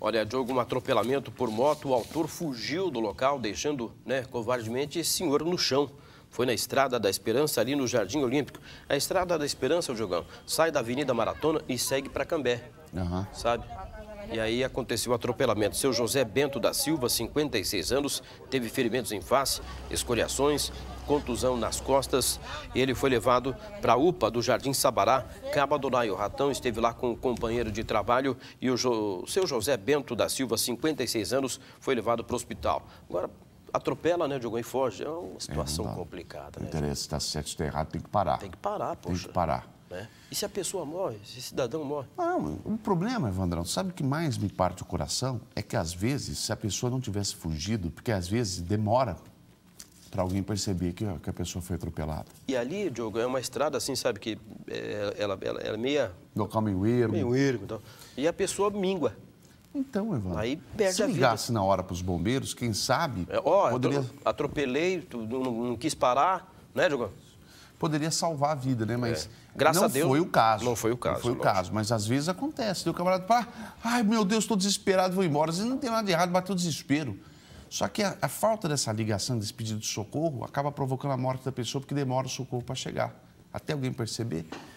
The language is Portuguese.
Olha, Diogo, um atropelamento por moto, o autor fugiu do local, deixando né, covardemente esse senhor no chão. Foi na Estrada da Esperança, ali no Jardim Olímpico. A Estrada da Esperança, Diogão, sai da Avenida Maratona e segue para Cambé, uhum. sabe? E aí aconteceu o atropelamento. Seu José Bento da Silva, 56 anos, teve ferimentos em face, escoriações, contusão nas costas. Ele foi levado para a UPA do Jardim Sabará, do O ratão esteve lá com o companheiro de trabalho e o jo... seu José Bento da Silva, 56 anos, foi levado para o hospital. Agora, atropela, né, Diogo, e foge. É uma é, situação é, complicada. Né? O interesse está certo, está errado, tem que parar. Tem que parar, poxa. Tem que parar. Né? E se a pessoa morre, se o cidadão morre? Ah, não, o problema, Evandrão, sabe o que mais me parte o coração? É que às vezes, se a pessoa não tivesse fugido, porque às vezes demora para alguém perceber que, que, a pessoa foi atropelada. E ali, Diogo, é uma estrada assim, sabe, que eh, ela, ela, ela é meia... Local meio ermo. Meio ermo, então. E a pessoa mingua. Então, Evandro, Aí perde se ligasse vida. na hora para os bombeiros, quem sabe... É, ó, poderia... atropelei, não, não quis parar, né, Diogo? poderia salvar a vida, né? Mas é. Graças não a Deus, foi o caso. Não foi o caso. Não foi o caso, mas às vezes acontece. Né? O camarada fala, ai meu Deus, estou desesperado, vou embora. Às vezes não tem nada de errado, bateu desespero. Só que a, a, falta dessa ligação, desse pedido de socorro, acaba provocando a morte da pessoa porque demora o socorro para chegar. Até alguém perceber.